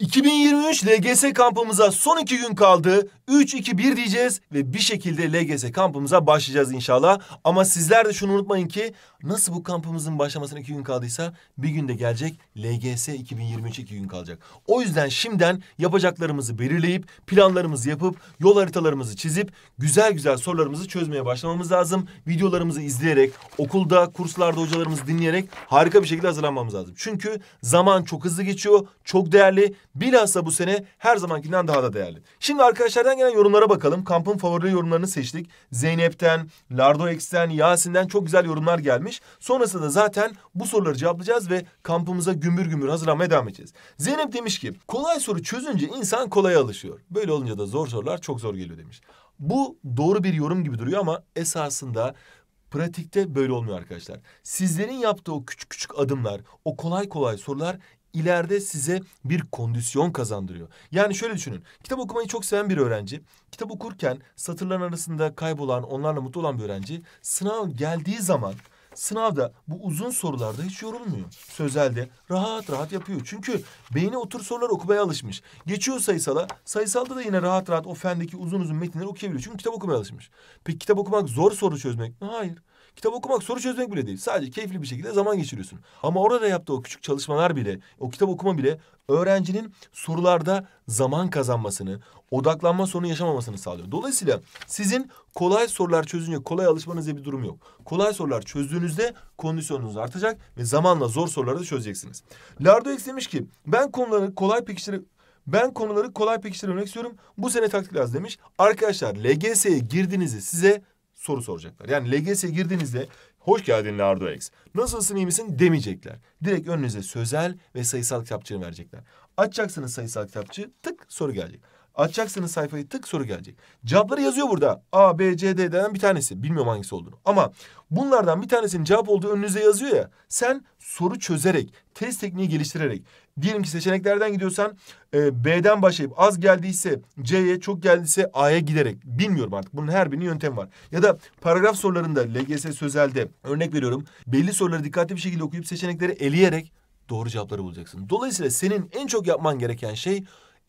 2023 LGS kampımıza son iki gün kaldı. 3-2-1 diyeceğiz ve bir şekilde LGS kampımıza başlayacağız inşallah. Ama sizler de şunu unutmayın ki Nasıl bu kampımızın başlamasına iki gün kaldıysa bir günde gelecek LGS 2023 iki gün kalacak. O yüzden şimdiden yapacaklarımızı belirleyip planlarımızı yapıp yol haritalarımızı çizip güzel güzel sorularımızı çözmeye başlamamız lazım. Videolarımızı izleyerek okulda kurslarda hocalarımızı dinleyerek harika bir şekilde hazırlanmamız lazım. Çünkü zaman çok hızlı geçiyor çok değerli bilhassa bu sene her zamankinden daha da değerli. Şimdi arkadaşlardan gelen yorumlara bakalım. Kampın favori yorumlarını seçtik. Zeynep'ten, Lardo X'ten, Yasin'den çok güzel yorumlar gelmiş verilmiş. Sonrasında zaten bu soruları cevaplayacağız ve kampımıza gümbür gümbür hazırlanmaya devam edeceğiz. Zeynep demiş ki kolay soru çözünce insan kolaya alışıyor. Böyle olunca da zor sorular çok zor geliyor demiş. Bu doğru bir yorum gibi duruyor ama esasında pratikte böyle olmuyor arkadaşlar. Sizlerin yaptığı o küçük küçük adımlar, o kolay kolay sorular ileride size bir kondisyon kazandırıyor. Yani şöyle düşünün. Kitap okumayı çok seven bir öğrenci, kitap okurken satırların arasında kaybolan, onlarla mutlu olan bir öğrenci sınav geldiği zaman sınavda bu uzun sorularda hiç yorulmuyor. Sözelde rahat rahat yapıyor. Çünkü beyni otur sorular okumaya alışmış. Geçiyor sayısala. Sayısalda da yine rahat rahat o fendeki uzun uzun metinleri okuyabiliyor. Çünkü kitap okumaya alışmış. Peki kitap okumak zor soru çözmek mi? Hayır. Kitap okumak soru çözmek bile değil. Sadece keyifli bir şekilde zaman geçiriyorsun. Ama orada yaptığı o küçük çalışmalar bile, o kitap okuma bile öğrencinin sorularda zaman kazanmasını, odaklanma sorunu yaşamamasını sağlıyor. Dolayısıyla sizin kolay sorular çözünce kolay alışmanız bir durum yok. Kolay sorular çözdüğünüzde kondisyonunuz artacak ve zamanla zor soruları da çözeceksiniz. Lardoex demiş ki ben konuları kolay pekiştirip ben konuları kolay pekiştirmek istiyorum. Bu sene taktik lazım demiş. Arkadaşlar LGS'ye girdiğinizi size soru soracaklar. Yani LGS'ye girdiğinizde hoş geldin Lardo X. Nasılsın iyi misin demeyecekler. Direkt önünüze sözel ve sayısal kitapçığını verecekler. Açacaksınız sayısal kitapçığı tık soru gelecek. Açacaksınız sayfayı tık soru gelecek. Cevapları yazıyor burada. A, B, C, D'den bir tanesi. Bilmiyorum hangisi olduğunu. Ama bunlardan bir tanesinin cevap olduğu önünüze yazıyor ya. Sen soru çözerek, test tekniği geliştirerek. Diyelim ki seçeneklerden gidiyorsan e, B'den başlayıp az geldiyse C'ye, çok geldiyse A'ya giderek. Bilmiyorum artık. Bunun her birinin yöntemi var. Ya da paragraf sorularında LGS sözelde örnek veriyorum. Belli soruları dikkatli bir şekilde okuyup seçenekleri eleyerek doğru cevapları bulacaksın. Dolayısıyla senin en çok yapman gereken şey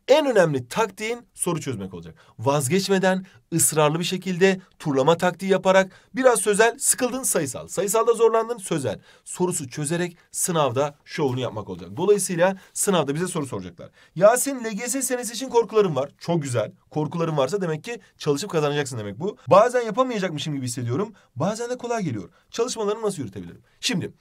en önemli taktiğin soru çözmek olacak. Vazgeçmeden ısrarlı bir şekilde turlama taktiği yaparak biraz sözel sıkıldın sayısal. Sayısalda zorlandın sözel. Sorusu çözerek sınavda şovunu yapmak olacak. Dolayısıyla sınavda bize soru soracaklar. Yasin LGS senesi için korkularım var. Çok güzel. Korkularım varsa demek ki çalışıp kazanacaksın demek bu. Bazen yapamayacakmışım gibi hissediyorum. Bazen de kolay geliyor. Çalışmalarımı nasıl yürütebilirim? Şimdi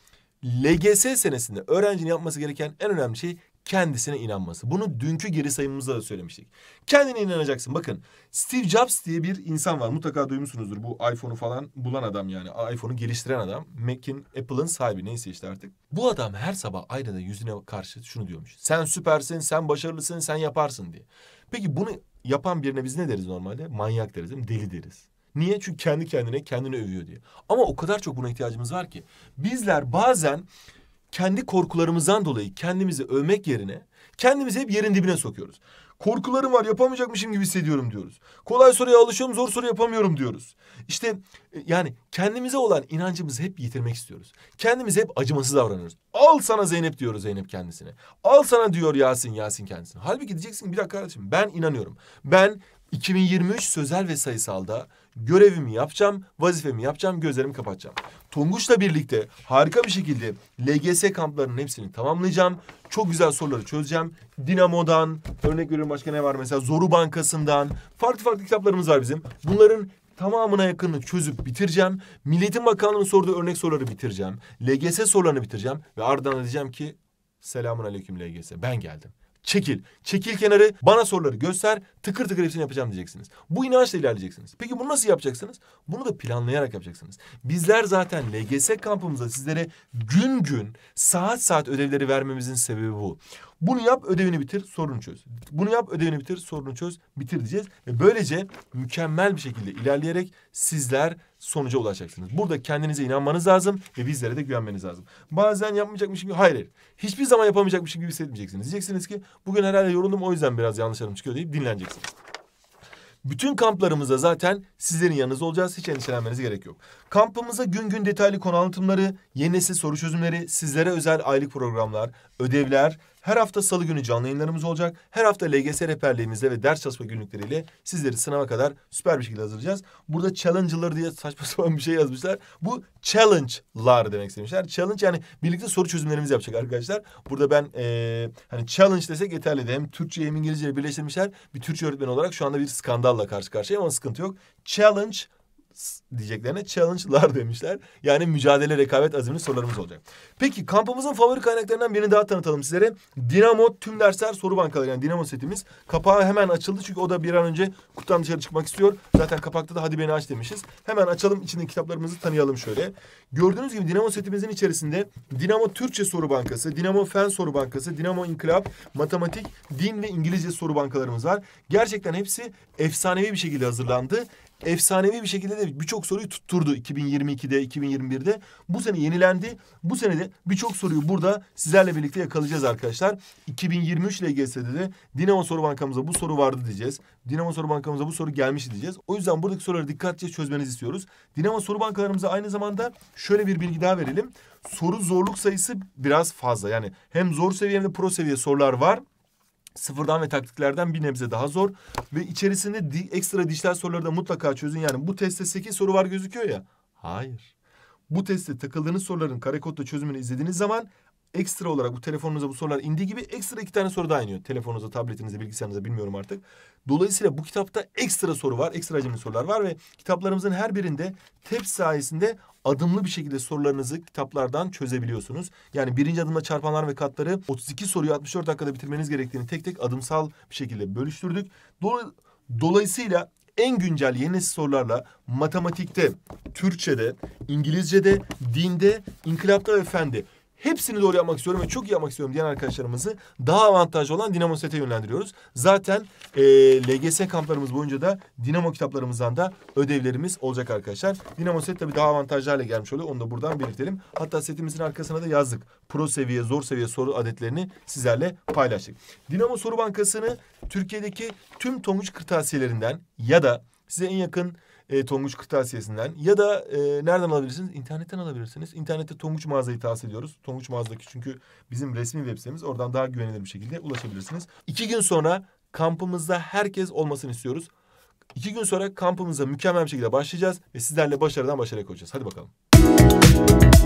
LGS senesinde öğrencinin yapması gereken en önemli şey kendisine inanması. Bunu dünkü geri sayımımızda da söylemiştik. Kendine inanacaksın. Bakın Steve Jobs diye bir insan var. Mutlaka duymuşsunuzdur. Bu iPhone'u falan bulan adam yani. iPhone'u geliştiren adam. Mac'in, Apple'ın sahibi neyse işte artık. Bu adam her sabah aynada yüzüne karşı şunu diyormuş. Sen süpersin, sen başarılısın, sen yaparsın diye. Peki bunu yapan birine biz ne deriz normalde? Manyak deriz değil mi? Deli deriz. Niye? Çünkü kendi kendine kendini övüyor diye. Ama o kadar çok buna ihtiyacımız var ki. Bizler bazen kendi korkularımızdan dolayı kendimizi övmek yerine kendimizi hep yerin dibine sokuyoruz. Korkularım var yapamayacakmışım gibi hissediyorum diyoruz. Kolay soruya alışıyorum zor soru yapamıyorum diyoruz. İşte e, yani kendimize olan inancımızı hep yitirmek istiyoruz. Kendimize hep acımasız davranıyoruz. Al sana Zeynep diyor Zeynep kendisine. Al sana diyor Yasin Yasin kendisine. Halbuki diyeceksin bir dakika kardeşim ben inanıyorum. Ben 2023 sözel ve sayısalda görevimi yapacağım, vazifemi yapacağım, gözlerimi kapatacağım. Tonguç'la birlikte harika bir şekilde LGS kamplarının hepsini tamamlayacağım. Çok güzel soruları çözeceğim. Dinamo'dan, örnek veriyorum başka ne var mesela Zoru Bankası'ndan. Farklı farklı kitaplarımız var bizim. Bunların tamamına yakınını çözüp bitireceğim. Milletin Bakanlığı'nın sorduğu örnek soruları bitireceğim. LGS sorularını bitireceğim. Ve ardından diyeceğim ki selamun aleyküm LGS ben geldim çekil. Çekil kenarı bana soruları göster tıkır tıkır hepsini yapacağım diyeceksiniz. Bu inançla ilerleyeceksiniz. Peki bunu nasıl yapacaksınız? Bunu da planlayarak yapacaksınız. Bizler zaten LGS kampımızda sizlere gün gün saat saat ödevleri vermemizin sebebi bu. Bunu yap ödevini bitir sorunu çöz. Bunu yap ödevini bitir sorunu çöz bitir diyeceğiz. Ve böylece mükemmel bir şekilde ilerleyerek sizler sonuca ulaşacaksınız. Burada kendinize inanmanız lazım ve bizlere de güvenmeniz lazım. Bazen yapmayacakmışım gibi hayır, hayır. Hiçbir zaman yapamayacakmışım gibi hissetmeyeceksiniz. Diyeceksiniz ki bugün herhalde yoruldum o yüzden biraz yanlışlarım çıkıyor deyip dinleneceksiniz. Bütün kamplarımızda zaten sizlerin yanınızda olacağız. Hiç endişelenmenize gerek yok. Kampımıza gün gün detaylı konu anlatımları, yeni nesil soru çözümleri, sizlere özel aylık programlar, ödevler, her hafta salı günü canlı yayınlarımız olacak. Her hafta LGS rehberliğimizle ve ders çalışma günlükleriyle sizleri sınava kadar süper bir şekilde hazırlayacağız. Burada challenge'lar diye saçma sapan bir şey yazmışlar. Bu challenge'lar demek istemişler. Challenge yani birlikte soru çözümlerimizi yapacak arkadaşlar. Burada ben ee, hani challenge desek yeterli de hem Türkçe hem İngilizce birleştirmişler. Bir Türkçe öğretmen olarak şu anda bir skandalla karşı karşıyayım ama sıkıntı yok. Challenge diyeceklerine challenge'lar demişler. Yani mücadele, rekabet azimli sorularımız olacak. Peki kampımızın favori kaynaklarından birini daha tanıtalım sizlere. Dinamo tüm dersler soru bankaları yani Dinamo setimiz. Kapağı hemen açıldı çünkü o da bir an önce kutudan dışarı çıkmak istiyor. Zaten kapakta da hadi beni aç demişiz. Hemen açalım içindeki kitaplarımızı tanıyalım şöyle. Gördüğünüz gibi Dinamo setimizin içerisinde Dinamo Türkçe soru bankası, Dinamo Fen soru bankası, Dinamo İnkılap, Matematik, Din ve İngilizce soru bankalarımız var. Gerçekten hepsi efsanevi bir şekilde hazırlandı efsanevi bir şekilde de birçok soruyu tutturdu 2022'de, 2021'de. Bu sene yenilendi. Bu sene de birçok soruyu burada sizlerle birlikte yakalayacağız arkadaşlar. 2023 LGS'de de Dinamo Soru Bankamıza bu soru vardı diyeceğiz. Dinamo Soru Bankamıza bu soru gelmiş diyeceğiz. O yüzden buradaki soruları dikkatlice çözmenizi istiyoruz. Dinamo Soru Bankalarımıza aynı zamanda şöyle bir bilgi daha verelim. Soru zorluk sayısı biraz fazla. Yani hem zor seviye hem de pro seviye sorular var sıfırdan ve taktiklerden bir nebze daha zor. Ve içerisinde di ekstra dijital soruları da mutlaka çözün. Yani bu testte 8 soru var gözüküyor ya. Hayır. Bu testte takıldığınız soruların karekodla çözümünü izlediğiniz zaman ekstra olarak bu telefonunuza bu sorular indiği gibi ekstra iki tane soru daha iniyor. Telefonunuza, tabletinize, bilgisayarınıza bilmiyorum artık. Dolayısıyla bu kitapta ekstra soru var, ekstra hacimli sorular var ve kitaplarımızın her birinde TEP sayesinde adımlı bir şekilde sorularınızı kitaplardan çözebiliyorsunuz. Yani birinci adımda çarpanlar ve katları 32 soruyu 64 dakikada bitirmeniz gerektiğini tek tek adımsal bir şekilde bölüştürdük. Dolayısıyla en güncel yeni sorularla matematikte, Türkçe'de, İngilizce'de, dinde, inkılapta ve fende hepsini doğru yapmak istiyorum ve çok iyi yapmak istiyorum diyen arkadaşlarımızı daha avantajlı olan Dinamo Set'e yönlendiriyoruz. Zaten e, LGS kamplarımız boyunca da Dinamo kitaplarımızdan da ödevlerimiz olacak arkadaşlar. Dinamo Set tabii daha avantajlarla gelmiş oluyor. Onu da buradan belirtelim. Hatta setimizin arkasına da yazdık. Pro seviye, zor seviye soru adetlerini sizlerle paylaştık. Dinamo Soru Bankası'nı Türkiye'deki tüm tonguç kırtasiyelerinden ya da size en yakın e, Tonguç Kırtasiyesi'nden ya da e, nereden alabilirsiniz? İnternetten alabilirsiniz. İnternette Tonguç mağazayı tavsiye ediyoruz. Tonguç mağazadaki çünkü bizim resmi web sitemiz. Oradan daha güvenilir bir şekilde ulaşabilirsiniz. İki gün sonra kampımızda herkes olmasını istiyoruz. İki gün sonra kampımıza mükemmel bir şekilde başlayacağız ve sizlerle başarıdan başarıya koyacağız. Hadi bakalım.